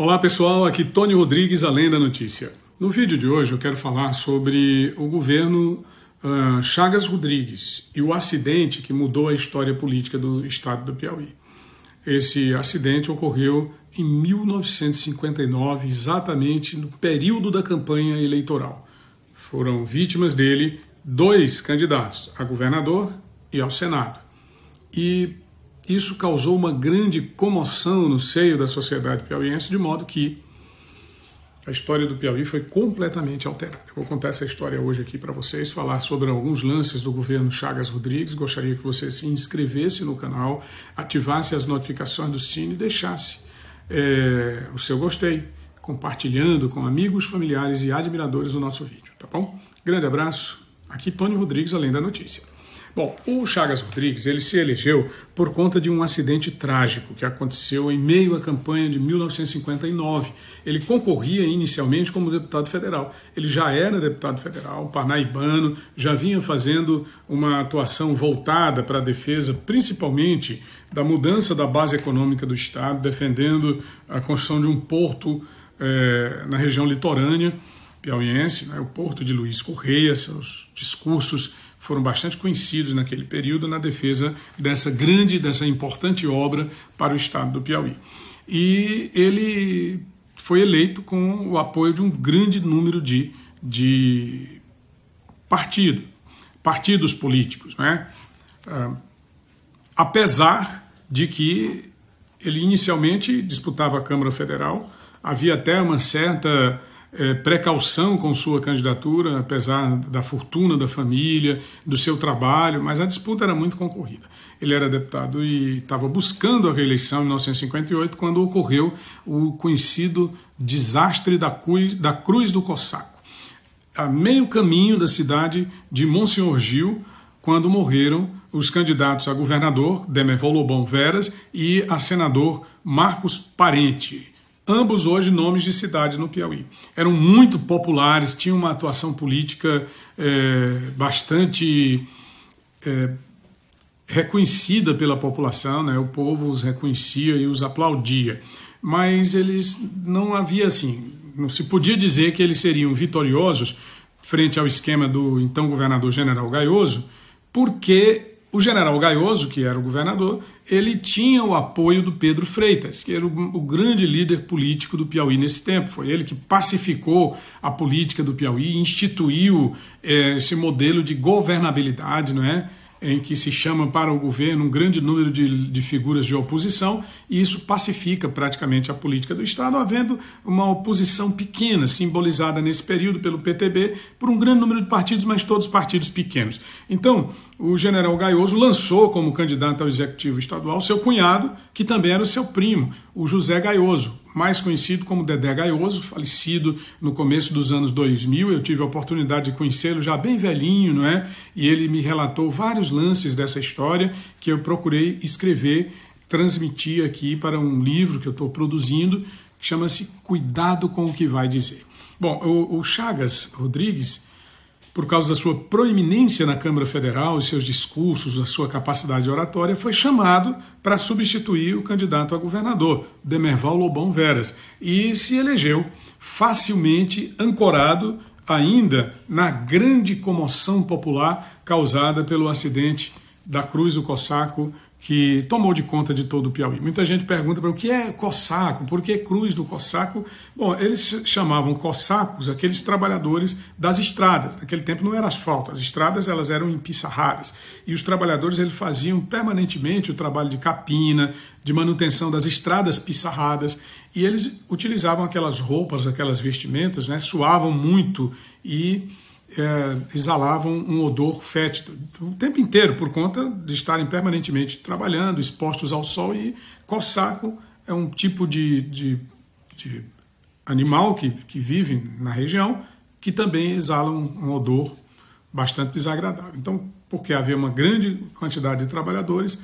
Olá pessoal, aqui Tony Rodrigues, Além da Notícia. No vídeo de hoje eu quero falar sobre o governo uh, Chagas Rodrigues e o acidente que mudou a história política do estado do Piauí. Esse acidente ocorreu em 1959, exatamente no período da campanha eleitoral. Foram vítimas dele dois candidatos, a governador e ao Senado. E isso causou uma grande comoção no seio da sociedade piauiense, de modo que a história do Piauí foi completamente alterada. Eu vou contar essa história hoje aqui para vocês, falar sobre alguns lances do governo Chagas Rodrigues. Gostaria que você se inscrevesse no canal, ativasse as notificações do Cine e deixasse é, o seu gostei, compartilhando com amigos, familiares e admiradores do nosso vídeo, tá bom? Grande abraço. Aqui Tony Rodrigues, além da notícia. Bom, o Chagas Rodrigues ele se elegeu por conta de um acidente trágico que aconteceu em meio à campanha de 1959. Ele concorria inicialmente como deputado federal. Ele já era deputado federal, parnaibano, já vinha fazendo uma atuação voltada para a defesa, principalmente da mudança da base econômica do Estado, defendendo a construção de um porto eh, na região litorânea piauiense, né, o porto de Luiz Correia, seus discursos foram bastante conhecidos naquele período na defesa dessa grande, dessa importante obra para o estado do Piauí. E ele foi eleito com o apoio de um grande número de, de partido, partidos políticos. Né? Ah, apesar de que ele inicialmente disputava a Câmara Federal, havia até uma certa é, precaução com sua candidatura, apesar da fortuna da família, do seu trabalho, mas a disputa era muito concorrida. Ele era deputado e estava buscando a reeleição em 1958, quando ocorreu o conhecido desastre da, Cruz, da Cruz do Cossaco. A meio caminho da cidade de Monsenhor Gil, quando morreram os candidatos a governador, Demervol Lobão Veras, e a senador Marcos Parente ambos hoje nomes de cidade no Piauí. Eram muito populares, tinham uma atuação política é, bastante é, reconhecida pela população, né? o povo os reconhecia e os aplaudia. Mas eles não havia assim, não se podia dizer que eles seriam vitoriosos frente ao esquema do então governador general Gaioso, porque o general Gaioso, que era o governador, ele tinha o apoio do Pedro Freitas, que era o, o, grande líder político do Piauí nesse tempo. Foi ele que pacificou a política do Piauí, instituiu é, esse modelo de governabilidade, não é? em que se chama para o governo um grande número de, de figuras de oposição, e isso pacifica praticamente a política do Estado, havendo uma oposição pequena, simbolizada nesse período pelo PTB, por um grande número de partidos, mas todos partidos pequenos. Então, o general Gaioso lançou como candidato ao executivo estadual seu cunhado, que também era o seu primo, o José Gaioso, mais conhecido como Dedé Gaioso, falecido no começo dos anos 2000. Eu tive a oportunidade de conhecê-lo já bem velhinho, não é? E ele me relatou vários lances dessa história que eu procurei escrever, transmitir aqui para um livro que eu estou produzindo, que chama-se Cuidado com o que vai dizer. Bom, o Chagas Rodrigues por causa da sua proeminência na Câmara Federal e seus discursos, a sua capacidade oratória, foi chamado para substituir o candidato a governador, Demerval Lobão Veras, e se elegeu facilmente ancorado ainda na grande comoção popular causada pelo acidente da Cruz do Cossaco que tomou de conta de todo o Piauí. Muita gente pergunta para o que é cossaco, por que cruz do cossaco? Bom, eles chamavam cossacos aqueles trabalhadores das estradas. Naquele tempo não era asfalto, as estradas elas eram empiçarradas e os trabalhadores eles faziam permanentemente o trabalho de capina, de manutenção das estradas pissarradas e eles utilizavam aquelas roupas, aquelas vestimentas, né? Suavam muito e é, exalavam um odor fétido o tempo inteiro, por conta de estarem permanentemente trabalhando, expostos ao sol. E coçaco é um tipo de, de, de animal que, que vive na região que também exala um, um odor bastante desagradável. Então, porque havia uma grande quantidade de trabalhadores,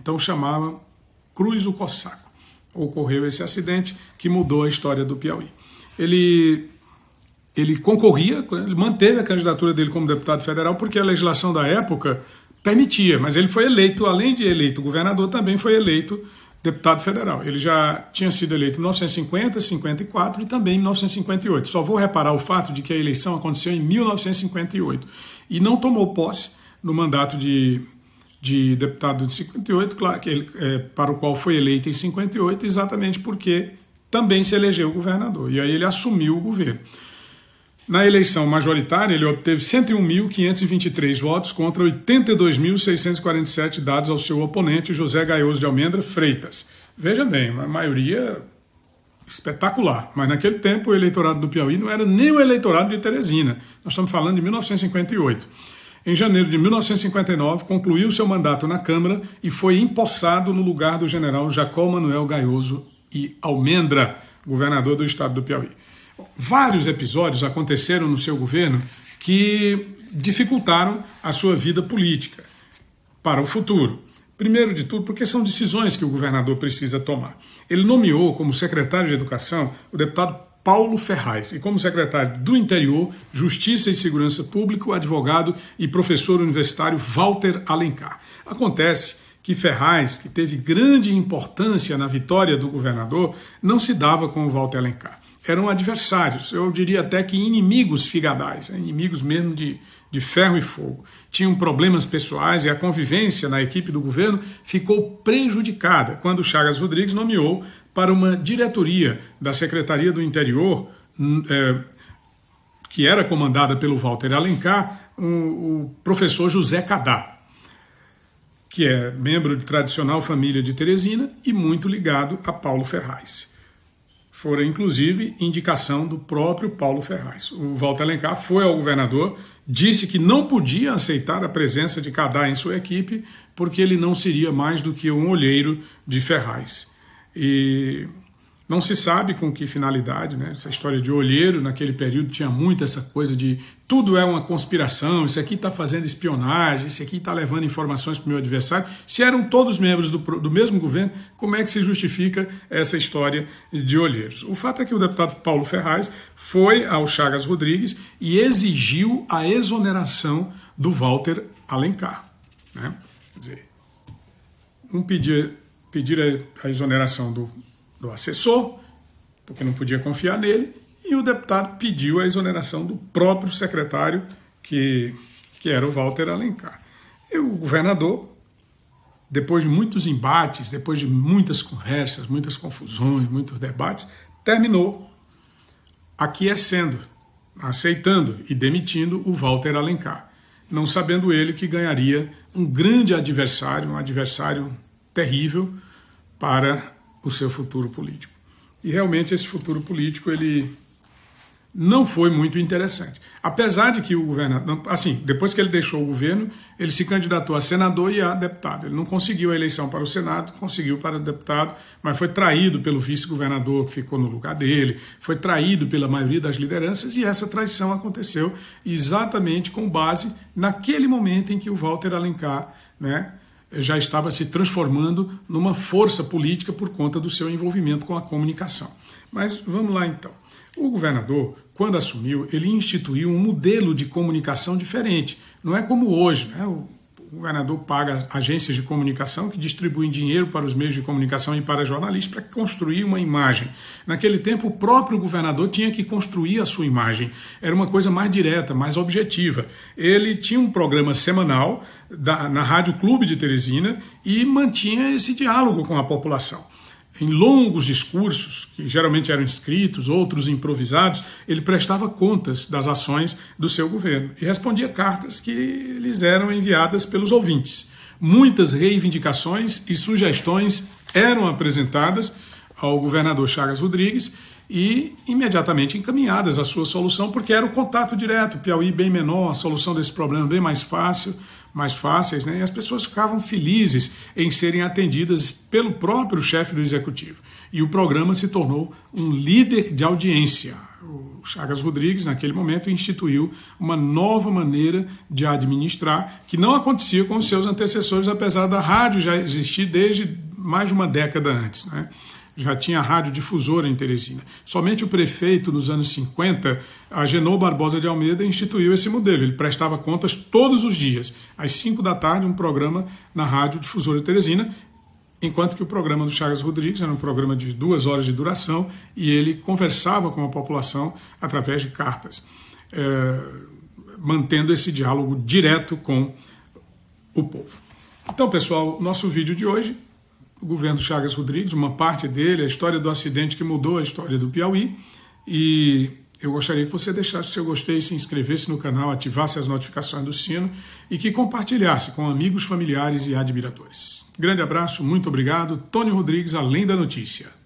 então chamavam Cruz o Cossaco. Ocorreu esse acidente que mudou a história do Piauí. Ele ele concorria, ele manteve a candidatura dele como deputado federal porque a legislação da época permitia, mas ele foi eleito, além de eleito governador, também foi eleito deputado federal. Ele já tinha sido eleito em 1950, 54 e também em 1958. Só vou reparar o fato de que a eleição aconteceu em 1958 e não tomou posse no mandato de, de deputado de 58, claro, que ele, é, para o qual foi eleito em 58, exatamente porque também se elegeu governador. E aí ele assumiu o governo. Na eleição majoritária, ele obteve 101.523 votos contra 82.647 dados ao seu oponente, José Gaioso de Almendra Freitas. Veja bem, uma maioria espetacular. Mas naquele tempo o eleitorado do Piauí não era nem o eleitorado de Teresina. Nós estamos falando de 1958. Em janeiro de 1959, concluiu seu mandato na Câmara e foi empossado no lugar do general Jacó Manuel Gaioso e Almendra, governador do estado do Piauí vários episódios aconteceram no seu governo que dificultaram a sua vida política para o futuro. Primeiro de tudo, porque são decisões que o governador precisa tomar. Ele nomeou como secretário de Educação o deputado Paulo Ferraz e como secretário do Interior, Justiça e Segurança Pública, o advogado e professor universitário Walter Alencar. Acontece que Ferraz, que teve grande importância na vitória do governador, não se dava com o Walter Alencar eram adversários, eu diria até que inimigos figadais, né? inimigos mesmo de, de ferro e fogo. Tinham problemas pessoais e a convivência na equipe do governo ficou prejudicada quando Chagas Rodrigues nomeou para uma diretoria da Secretaria do Interior, é, que era comandada pelo Walter Alencar, o, o professor José Cadá, que é membro de tradicional família de Teresina e muito ligado a Paulo Ferraz fora inclusive indicação do próprio Paulo Ferraz. O Walter Alencar foi ao governador, disse que não podia aceitar a presença de Cadá em sua equipe, porque ele não seria mais do que um olheiro de Ferraz. E não se sabe com que finalidade, né? Essa história de olheiro naquele período tinha muito essa coisa de tudo é uma conspiração, isso aqui está fazendo espionagem, isso aqui está levando informações para o meu adversário. Se eram todos membros do, do mesmo governo, como é que se justifica essa história de olheiros? O fato é que o deputado Paulo Ferraz foi ao Chagas Rodrigues e exigiu a exoneração do Walter Alencar. Né? Quer dizer, um pedir, pedir a exoneração do, do assessor, porque não podia confiar nele, e o deputado pediu a exoneração do próprio secretário, que, que era o Walter Alencar. E o governador, depois de muitos embates, depois de muitas conversas, muitas confusões, muitos debates, terminou aquecendo, aceitando e demitindo o Walter Alencar, não sabendo ele que ganharia um grande adversário, um adversário terrível para o seu futuro político. E realmente esse futuro político ele não foi muito interessante. Apesar de que o governador, assim, depois que ele deixou o governo, ele se candidatou a senador e a deputado. Ele não conseguiu a eleição para o Senado, conseguiu para o deputado, mas foi traído pelo vice-governador que ficou no lugar dele, foi traído pela maioria das lideranças e essa traição aconteceu exatamente com base naquele momento em que o Walter Alencar, né, já estava se transformando numa força política por conta do seu envolvimento com a comunicação. Mas vamos lá então. O governador, quando assumiu, ele instituiu um modelo de comunicação diferente. Não é como hoje, né? O governador paga agências de comunicação que distribuem dinheiro para os meios de comunicação e para jornalistas para construir uma imagem. Naquele tempo, o próprio governador tinha que construir a sua imagem. Era uma coisa mais direta, mais objetiva. Ele tinha um programa semanal da, na Rádio Clube de Teresina e mantinha esse diálogo com a população em longos discursos, que geralmente eram escritos, outros improvisados, ele prestava contas das ações do seu governo e respondia cartas que lhes eram enviadas pelos ouvintes. Muitas reivindicações e sugestões eram apresentadas ao governador Chagas Rodrigues e imediatamente encaminhadas à sua solução, porque era o contato direto, Piauí bem menor, a solução desse problema bem mais fácil, mais fáceis, né? e as pessoas ficavam felizes em serem atendidas pelo próprio chefe do executivo. E o programa se tornou um líder de audiência. O Chagas Rodrigues, naquele momento, instituiu uma nova maneira de administrar, que não acontecia com os seus antecessores, apesar da rádio já existir desde mais de uma década antes. Né? já tinha rádio difusora em Teresina. Somente o prefeito, nos anos 50, Agenor Barbosa de Almeida, instituiu esse modelo. Ele prestava contas todos os dias, às 5 da tarde, um programa na difusora de Teresina, enquanto que o programa do Chagas Rodrigues era um programa de duas horas de duração e ele conversava com a população através de cartas, eh, mantendo esse diálogo direto com o povo. Então, pessoal, nosso vídeo de hoje o governo Chagas Rodrigues, uma parte dele, a história do acidente que mudou a história do Piauí. E eu gostaria que você deixasse o seu gostei, se inscrevesse no canal, ativasse as notificações do sino e que compartilhasse com amigos, familiares e admiradores. Grande abraço, muito obrigado. Tony Rodrigues, Além da Notícia.